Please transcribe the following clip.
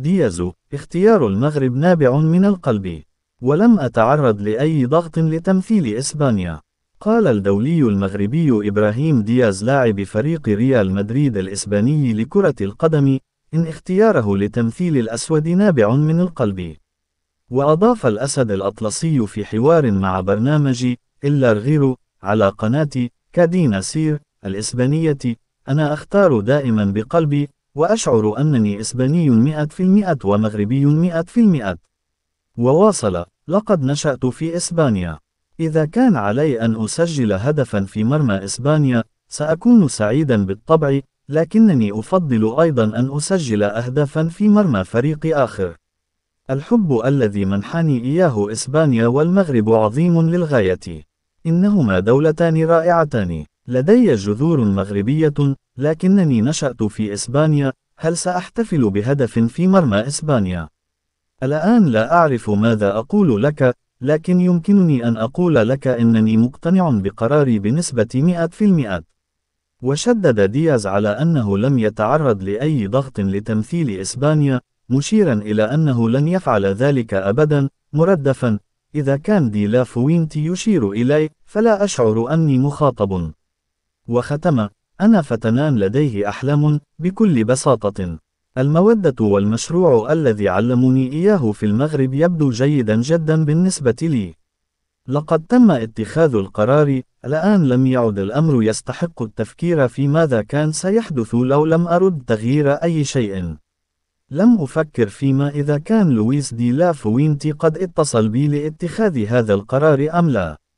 ديازو اختيار المغرب نابع من القلب ولم أتعرض لأي ضغط لتمثيل إسبانيا قال الدولي المغربي إبراهيم دياز لاعب فريق ريال مدريد الإسباني لكرة القدم إن اختياره لتمثيل الأسود نابع من القلب وأضاف الأسد الأطلسي في حوار مع برنامج إلا الغير على قناة كادينا سير الإسبانية أنا أختار دائما بقلبي وأشعر أنني إسباني مئة في المئة ومغربي مئة في المئة. وواصل: لقد نشأت في إسبانيا. إذا كان علي أن أسجل هدفا في مرمى إسبانيا، سأكون سعيدا بالطبع، لكنني أفضل أيضا أن أسجل أهدافا في مرمى فريق آخر. الحب الذي منحني إياه إسبانيا والمغرب عظيم للغاية. إنهما دولتان رائعتان. لدي جذور مغربية، لكنني نشأت في إسبانيا، هل سأحتفل بهدف في مرمى إسبانيا؟ الآن لا أعرف ماذا أقول لك، لكن يمكنني أن أقول لك أنني مقتنع بقراري بنسبة 100%. وشدد دياز على أنه لم يتعرض لأي ضغط لتمثيل إسبانيا، مشيرا إلى أنه لن يفعل ذلك أبدا، مردفا، إذا كان دي لا فوينتي يشير إلي، فلا أشعر أني مخاطب. وختم أنا فتنان لديه أحلام بكل بساطة المودة والمشروع الذي علموني إياه في المغرب يبدو جيدا جدا بالنسبة لي لقد تم اتخاذ القرار الآن لم يعد الأمر يستحق التفكير في ماذا كان سيحدث لو لم أرد تغيير أي شيء لم أفكر فيما إذا كان لويس دي لا فوينتي قد اتصل بي لاتخاذ هذا القرار أم لا